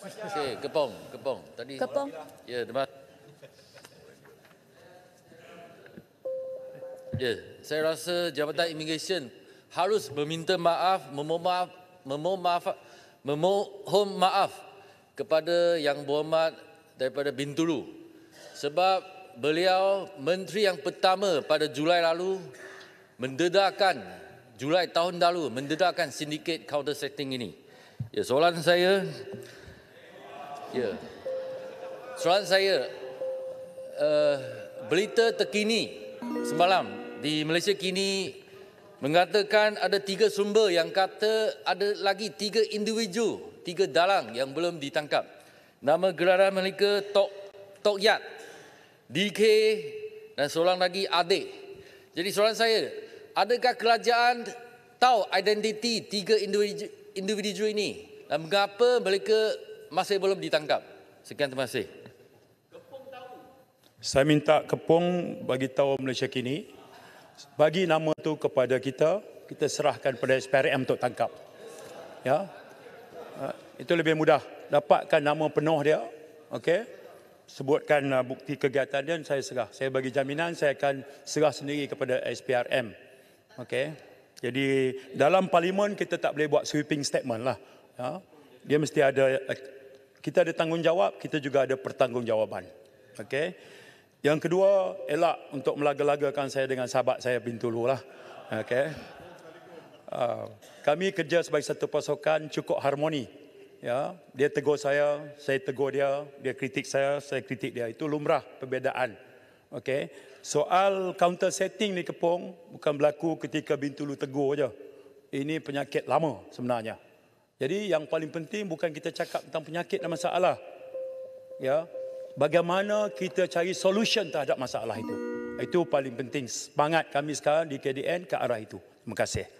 Okey, kepong, kepong. Tadi kepong. Ya, terima Ya, saya rasa Jabatan Immigration harus meminta maaf, memohon maaf, memohon maaf, memohon maaf kepada Yang Berhormat daripada Bintulu. Sebab beliau menteri yang pertama pada Julai lalu mendedahkan Julai tahun lalu mendedahkan sindiket counter setting ini. Ya, soalan saya, Ya. Soalan saya, uh, berita terkini semalam di Malaysia Kini mengatakan ada tiga sumber yang kata ada lagi tiga individu, tiga dalang yang belum ditangkap. Nama gelaran mereka Tok, Tok Yat, DK dan seorang lagi Ade. Jadi soalan saya, adakah kerajaan tahu identiti tiga individu, individu ini? Dan mengapa mereka masih belum ditangkap. Sekian terima kasih. Saya minta Kepung bagi tahu Malaysia kini bagi nama tu kepada kita, kita serahkan kepada SPRM untuk tangkap. Ya. Ha, itu lebih mudah. Dapatkan nama penuh dia. Okey. Sebutkan uh, bukti kegiatan dia saya serah. Saya bagi jaminan saya akan serah sendiri kepada SPRM. Okey. Jadi dalam parlimen kita tak boleh buat sweeping statement lah. Ya. Dia mesti ada kita ada tanggungjawab, kita juga ada pertanggungjawaban. Okey. Yang kedua, elak untuk melaga-lagakan saya dengan sahabat saya Bintulu lah. Okey. Ah, kami kerja sebagai satu pasukan cukup harmoni. Ya, dia tegur saya, saya tegur dia, dia kritik saya, saya kritik dia. Itu lumrah perbezaan. Okey. Soal counter setting ni kepong bukan berlaku ketika Bintulu tegur aja. Ini penyakit lama sebenarnya. Jadi yang paling penting bukan kita cakap tentang penyakit dan masalah. Ya. Bagaimana kita cari solution terhadap masalah itu. Itu paling penting. Semangat kami sekarang di KDN ke arah itu. Terima kasih.